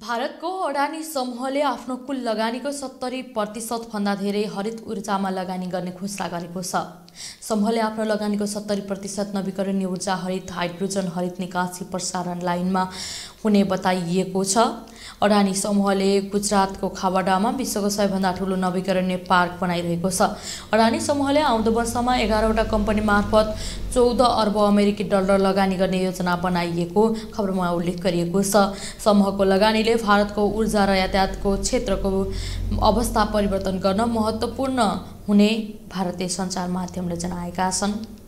भारतको अडानी समूहले आफ्नो कुल लगानीको सत्तरी प्रतिशतभन्दा धेरै हरित ऊर्जामा लगानी गर्ने घोषणा गरेको छ समूहले आफ्नो लगानीको सत्तरी प्रतिशत नवीकरणीय ऊर्जा हरित हाइड्रोजन हरित निकासी प्रसारण लाइनमा हुने बताइएको छ अडानी समूहले गुजरातको खावाडामा विश्वको सबैभन्दा ठुलो नवीकरणीय पार्क बनाइरहेको छ अडानी समूहले आउँदो वर्षमा एघारवटा कम्पनी मार्फत चौध अर्ब अमेरिकी डलर लगानी गर्ने योजना बनाइएको खबरमा उल्लेख गरिएको छ समूहको लगानीले भारतको ऊर्जा र यातायातको क्षेत्रको अवस्था परिवर्तन गर्न महत्त्वपूर्ण हुने भारतीय सञ्चार माध्यमले जनाएका छन्